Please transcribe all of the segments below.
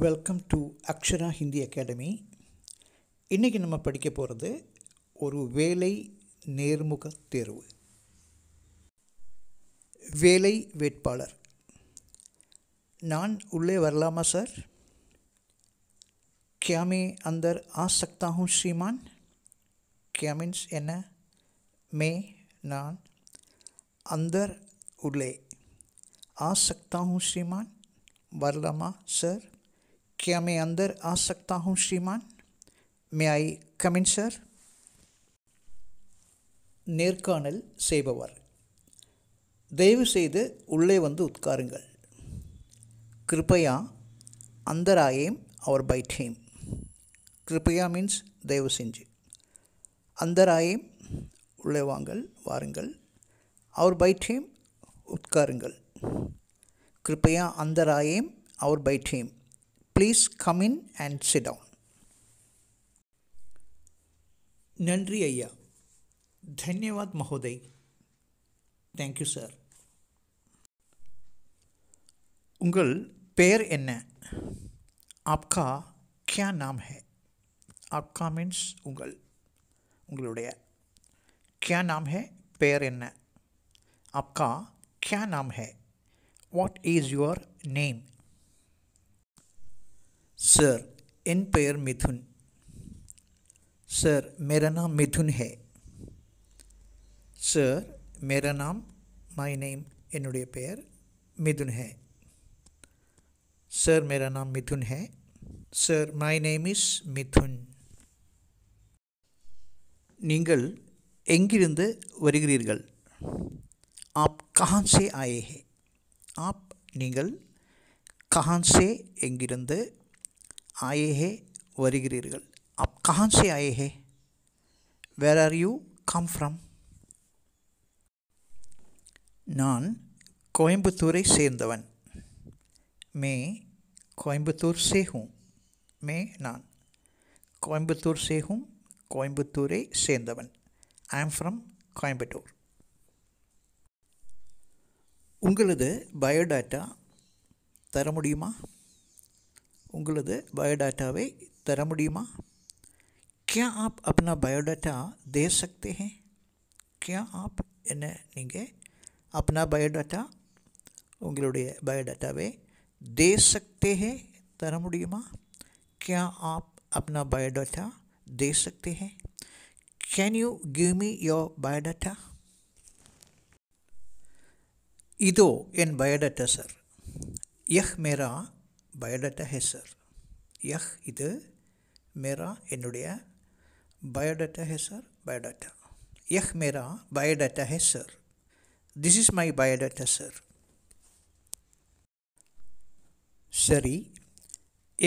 Welcome to Akshara Hindi Academy இன்றைக்கி நம்ம படிக்க போகிறது ஒரு வேலை நேர்முக தேர்வு வேலை வேட்பாளர் நான் உள்ளே வரலாமா சார் கியாமே அந்தர் ஆசக்தாகும் ஸ்ரீமான் கியாமின்ஸ் என்ன மே நான் அந்தர் உள்ளே ஆசக்தாகும் ஸ்ரீமான் வரலாமா சார் क्या मैं अंदर आ सकता हूँ श्रीमान மே ஐ கமின் சார் நேர்காணல் செய்பவர் தயவு செய்து உள்ளே வந்து உட்காருங்கள் கிருப்பையா அந்தராயேம் அவர் பைட்டேம் கிருப்பையா மீன்ஸ் தயவு செஞ்சு அந்தராயேம் உள்ளே வாங்கள் வாருங்கள் அவர் பைட்டேம் உட்காருங்கள் கிருப்பையா அந்தராயேம் அவர் பைட்டேம் please come in and sit down நன்றி ஐயா धन्यवाद महोदय थैंक यू சார் உங்கள் பெயர் என்ன ஆப்கா கியா நாம் ஹே ஆப்கா மீன்ஸ் உங்கள் உங்களுடைய கியா நாம் ஹே பெயர் என்ன ஆப்கா கியா நாம் ஹே what is your name sir इन पेयर मिथुन सर मेरा नाम मिथुन है सर मेरा नाम माय नेम इन पेयर मिथुन है सर मेरा नाम मिथुन है sir my name is Mithun निंगल எங்கிருந்து வருகிறீர்கள் आप कहाँ से आए हैं आप நீங்கள் कहाँ से எங்கிருந்து ஆயேஹே வருகிறீர்கள் அப் கஹான்சே ஆயேஹே where are you come from நான் கோயம்புத்தூரை சேர்ந்தவன் மே கோயம்புத்தூர் சேகும் மே நான் கோயம்புத்தூர் சேகும் கோயம்புத்தூரை சேர்ந்தவன் ஐ ஆம் ஃப்ரம் கோயம்புத்தூர் உங்களது பயோடேட்டா தர முடியுமா உங்களது बायोडाटा तर முடியுமா क्या आप अपना बायोडाटा दे सकते हैं क्या आप என்ன अपना बायोडाटा உங்களுடைய பயோடாட்டாவை दे सकते हैं तर முடியுமா क्या आप अपना बायोडाटा दे सकते हैं can you give me your biodata இதோ என் பயோடாட்டா சார் यह मेरा பயோடேட்டா ஹெசர் யஹ் இது மேரா என்னுடைய பயோடேட்டா ஹெசர் பயோடேட்டா யஹ் மேரா பயோடேட்டா ஹெசர் this is my biodata sir சரி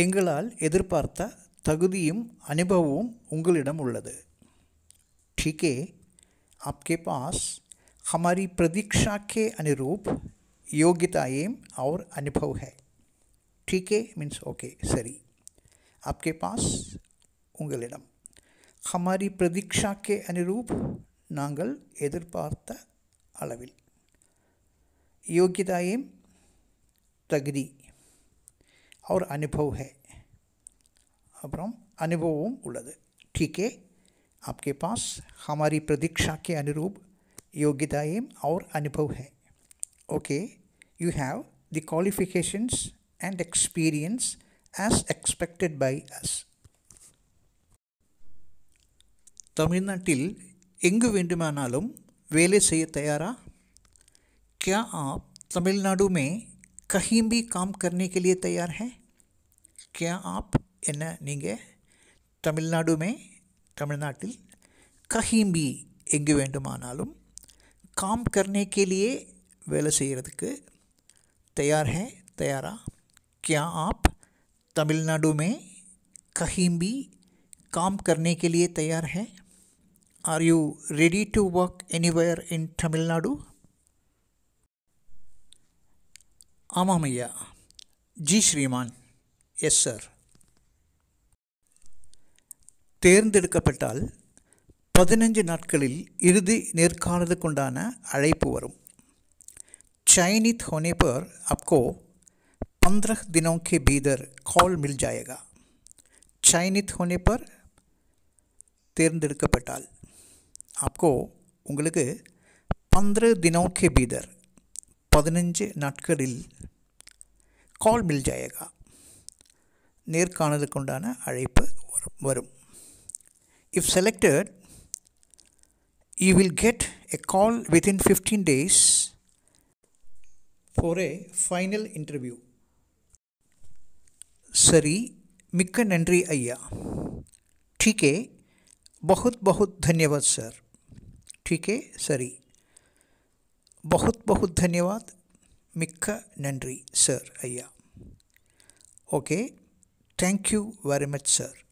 எங்களால் எதிர்பார்த்த தகுதியும் அனுபவமும் உங்களிடம் உள்ளது ठीक है आपके पास हमारी प्रतीक्षा के अनुरूप योग्यताएं और अनुभव है ठीक है मीन्स ओके सरी आपके पास उंगलिडम हमारी प्रतीक्षा के अनुरूप நாங்கள் எதிர்பார்த்த அளவில் யோகிதாயும் தகுதி அவர் அனுபவ் ஹே அப்புறம் अनुभव உள்ளது ठीक है आपके पास हमारी प्रतीक्षा के अनुरूप योग्यताएं और अनुभव है okay you have the qualifications and experience as expected by us. தமிழ்நாட்டில் எங்கு வேண்டுமானாலும் வேலை செய்ய தயாரா क्या आप तमिलनाडु में कहीं भी काम करने के लिए तैयार என்ன நீங்கள் தமிழ்நாடுமே தமிழ்நாட்டில் கஹிம்பி எங்கு வேண்டுமானாலும் காம் கர்னே வேலை செய்கிறதுக்கு தயார் ஹே தயாரா क्या आप तमिलनाडु में कहीं भी काम करने के लिए तैयार हैं are you ready to work where in Tamil Nadu आमाम जी श्रीमान यस सर தேர்ந்தெடுக்கப்பட்டால் பதினஞ்சு நாட்களில் இறுதி நேர்காணலுக்குண்டான அழைப்பு வரும் சைனித் पंद्रह दिनों के भीतर कॉल मिल जाएगा चयनित होने पर तेरंदेड़पाल आपको उ पंद्रह दिनों के भीतर पदनेंजे कॉल मिल जाएगा नेर्काणलुकुंडान अड़ेप वरुम if selected you will get a call within fifteen 15 for a final interview सरी மிக்க नंरी अय्या ठीक है बहुत बहुत धन्यवाद सर ठीक है सरी बहुत बहुत धन्यवाद मिक्का नंरी सर अय्या okay thank you very much sir